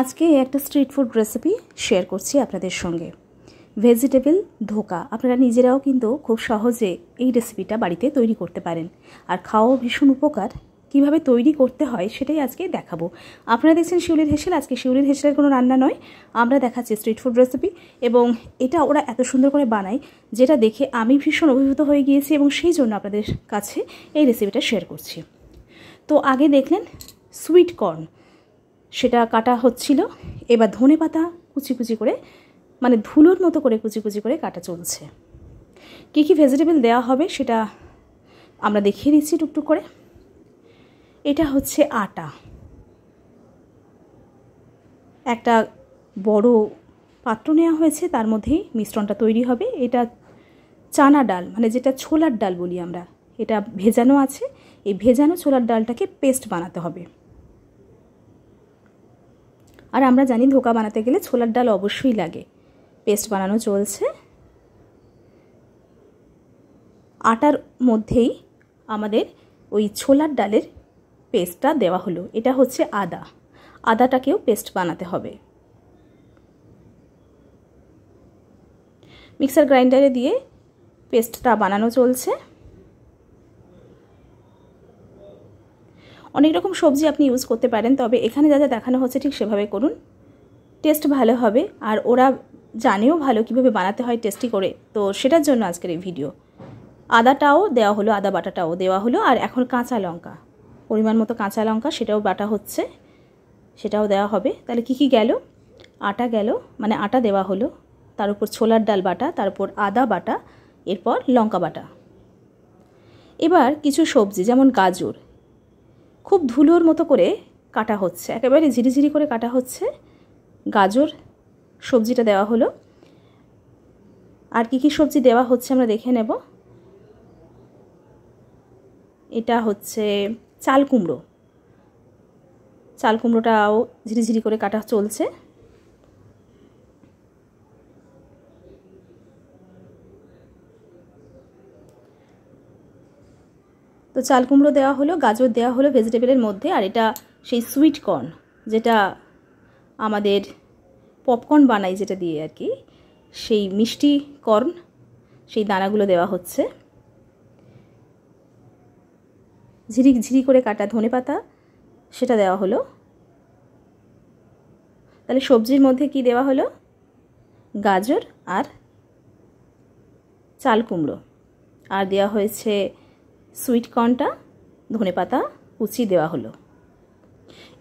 আজকে একটা street food recipe share করছি আপনাদের সঙ্গে ভেজিটেবল ধোকা আপনারা নিজেরাও কিন্তু খুব সহজে এই রেসিপিটা বাড়িতে তৈরি করতে পারেন আর খাওয়াও ভীষণ উপকার কিভাবে তৈরি করতে হয় সেটাই আজকে দেখাবো আপনারা দেখছেন শিউলির হেসেল আজকে শিউলির হেসেলের কোনো রান্না নয় আমরা দেখাচ্ছি স্ট্রিট ফুড রেসিপি এবং এটা ওরা এত সুন্দর করে বানায় যেটা দেখে আমি ভীষণ অভিভূত হয়ে গিয়েছি এবং সেই জন্য আপনাদের কাছে এই রেসিপিটা শেয়ার করছি তো আগে দেখলেন সুইট কর্ন সেটা কাটা হচ্ছিল এবার ধনে পাতা কুচি কুচি করে মানে ধুলোর মতো করে কুচি কুচি করে কাটা চলছে কী কী ভেজিটেবল দেওয়া হবে সেটা আমরা দেখিয়ে দিচ্ছি টুকটুক করে এটা হচ্ছে আটা একটা বড় পাত্র নেওয়া হয়েছে তার মধ্যেই মিশ্রণটা তৈরি হবে এটা চানা ডাল মানে যেটা ছোলার ডাল বলি আমরা এটা ভেজানো আছে এই ভেজানো ছোলার ডালটাকে পেস্ট বানাতে হবে আর আমরা জানি ধোকা বানাতে গেলে ছোলার ডাল অবশ্যই লাগে পেস্ট বানানো চলছে আটার মধ্যেই আমাদের ওই ছোলার ডালের পেস্টটা দেওয়া হলো এটা হচ্ছে আদা আদাটাকেও পেস্ট বানাতে হবে মিক্সার গ্রাইন্ডারে দিয়ে পেস্টটা বানানো চলছে অনেক রকম সবজি আপনি ইউজ করতে পারেন তবে এখানে যা যা দেখানো হচ্ছে ঠিক সেভাবে করুন টেস্ট ভালো হবে আর ওরা জানেও ভালো কিভাবে বানাতে হয় টেস্টি করে তো সেটার জন্য আজকের এই ভিডিও আদাটাও দেওয়া হলো আদা বাটাটাও দেওয়া হলো আর এখন কাঁচা লঙ্কা পরিমাণ মতো কাঁচা লঙ্কা সেটাও বাটা হচ্ছে সেটাও দেওয়া হবে তাহলে কি কি গেল আটা গেল মানে আটা দেওয়া হলো তার উপর ছোলার ডাল বাটা তারপর আদা বাটা এরপর লঙ্কা বাটা এবার কিছু সবজি যেমন গাজর খুব ধুলোর মতো করে কাটা হচ্ছে একেবারে ঝিরিঝিরি করে কাটা হচ্ছে গাজর সবজিটা দেওয়া হলো আর কি কি সবজি দেওয়া হচ্ছে আমরা দেখে নেব এটা হচ্ছে চাল কুমড়ো চাল কুমড়োটাও ঝিরিঝিরি করে কাটা চলছে তো চাল কুমড়ো দেওয়া হলো গাজর দেওয়া হলো ভেজিটেবলের মধ্যে আর এটা সেই সুইট কর্ন যেটা আমাদের পপকর্ন বানাই যেটা দিয়ে আর কি সেই মিষ্টি কর্ন সেই দানাগুলো দেওয়া হচ্ছে ঝিরিক ঝিরি করে কাটা ধনে পাতা সেটা দেওয়া হলো তাহলে সবজির মধ্যে কি দেওয়া হলো গাজর আর চাল কুমড়ো আর দেওয়া হয়েছে সুইট কর্নটা ধনে পাতা কুচি দেওয়া হলো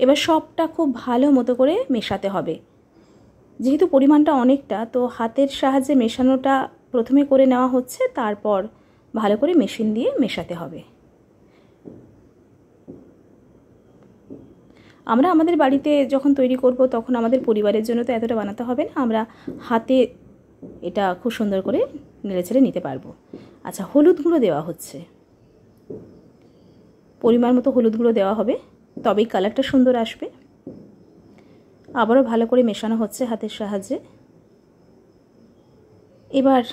এবার সবটা খুব ভালো মতো করে মেশাতে হবে যেহেতু পরিমাণটা অনেকটা তো হাতের সাহায্যে মেশানোটা প্রথমে করে নেওয়া হচ্ছে তারপর ভালো করে মেশিন দিয়ে মেশাতে হবে আমরা আমাদের বাড়িতে যখন তৈরি করব তখন আমাদের পরিবারের জন্য তো এতটা বানাতে হবে না আমরা হাতে এটা খুব সুন্দর করে ছেড়ে নিতে পারবো আচ্ছা হলুদ গুঁড়ো দেওয়া হচ্ছে পরিমাণ মতো হলুদ গুঁড়ো দেওয়া হবে তবেই কালারটা সুন্দর আসবে আবারও ভালো করে মেশানো হচ্ছে হাতের সাহায্যে এবার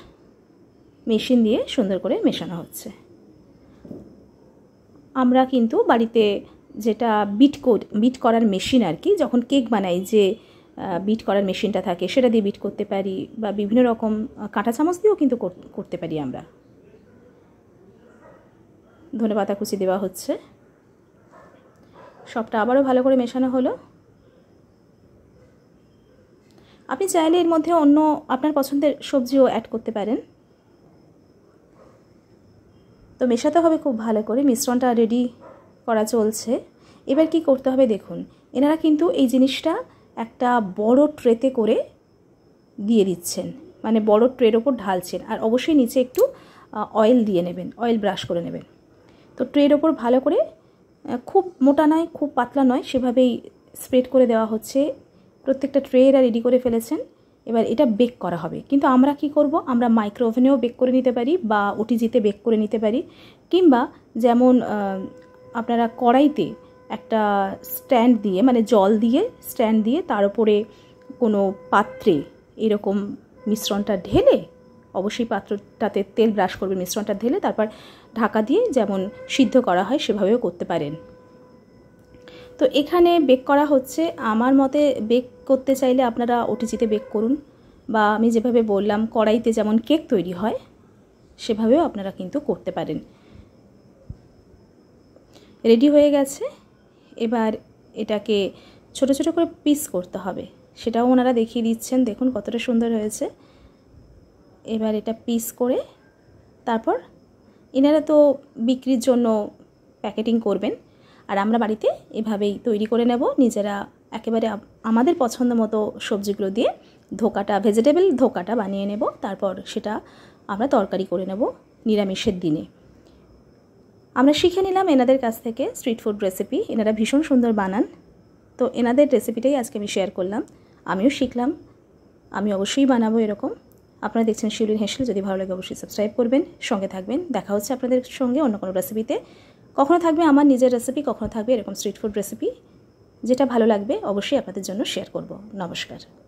মেশিন দিয়ে সুন্দর করে মেশানো হচ্ছে আমরা কিন্তু বাড়িতে যেটা বিট বিট করার মেশিন আর কি যখন কেক বানাই যে বিট করার মেশিনটা থাকে সেটা দিয়ে বিট করতে পারি বা বিভিন্ন রকম কাঁটা চামচ দিয়েও কিন্তু করতে পারি আমরা ধনে পাতা কুচি দেওয়া হচ্ছে সবটা আবারও ভালো করে মেশানো হলো আপনি চাইলে এর মধ্যে অন্য আপনার পছন্দের সবজিও অ্যাড করতে পারেন তো মেশাতে হবে খুব ভালো করে মিশ্রণটা রেডি করা চলছে এবার কি করতে হবে দেখুন এনারা কিন্তু এই জিনিসটা একটা বড় ট্রেতে করে দিয়ে দিচ্ছেন মানে বড় ট্রের ওপর ঢালছেন আর অবশ্যই নিচে একটু অয়েল দিয়ে নেবেন অয়েল ব্রাশ করে নেবেন তো ট্রের ওপর ভালো করে খুব মোটা নয় খুব পাতলা নয় সেভাবেই স্প্রেড করে দেওয়া হচ্ছে প্রত্যেকটা ট্রে এরা রেডি করে ফেলেছেন এবার এটা বেক করা হবে কিন্তু আমরা কি করব আমরা মাইক্রো ওভেনেও বেক করে নিতে পারি বা ওটিজিতে বেক করে নিতে পারি কিংবা যেমন আপনারা কড়াইতে একটা স্ট্যান্ড দিয়ে মানে জল দিয়ে স্ট্যান্ড দিয়ে তার উপরে কোনো পাত্রে এরকম মিশ্রণটা ঢেলে অবশ্যই পাত্রটাতে তেল ব্রাশ করবে মিশ্রণটা ঢেলে তারপর ঢাকা দিয়ে যেমন সিদ্ধ করা হয় সেভাবেও করতে পারেন তো এখানে বেক করা হচ্ছে আমার মতে বেক করতে চাইলে আপনারা ওটিজিতে বেক করুন বা আমি যেভাবে বললাম কড়াইতে যেমন কেক তৈরি হয় সেভাবেও আপনারা কিন্তু করতে পারেন রেডি হয়ে গেছে এবার এটাকে ছোট ছোট করে পিস করতে হবে সেটাও ওনারা দেখিয়ে দিচ্ছেন দেখুন কতটা সুন্দর হয়েছে এবার এটা পিস করে তারপর এনারা তো বিক্রির জন্য প্যাকেটিং করবেন আর আমরা বাড়িতে এভাবেই তৈরি করে নেব নিজেরা একেবারে আমাদের পছন্দ মতো সবজিগুলো দিয়ে ধোকাটা ভেজিটেবল ধোকাটা বানিয়ে নেব তারপর সেটা আমরা তরকারি করে নেব নিরামিষের দিনে আমরা শিখে নিলাম এনাদের কাছ থেকে স্ট্রিট ফুড রেসিপি এনারা ভীষণ সুন্দর বানান তো এনাদের রেসিপিটাই আজকে আমি শেয়ার করলাম আমিও শিখলাম আমি অবশ্যই বানাবো এরকম আপনারা দেখছেন শিউলিন হেসেল যদি ভালো লাগে অবশ্যই সাবস্ক্রাইব করবেন সঙ্গে থাকবেন দেখা হচ্ছে আপনাদের সঙ্গে অন্য কোনো রেসিপিতে কখনো থাকবে আমার নিজের রেসিপি কখনো থাকবে এরকম স্ট্রিট ফুড রেসিপি যেটা ভালো লাগবে অবশ্যই আপনাদের জন্য শেয়ার করব নমস্কার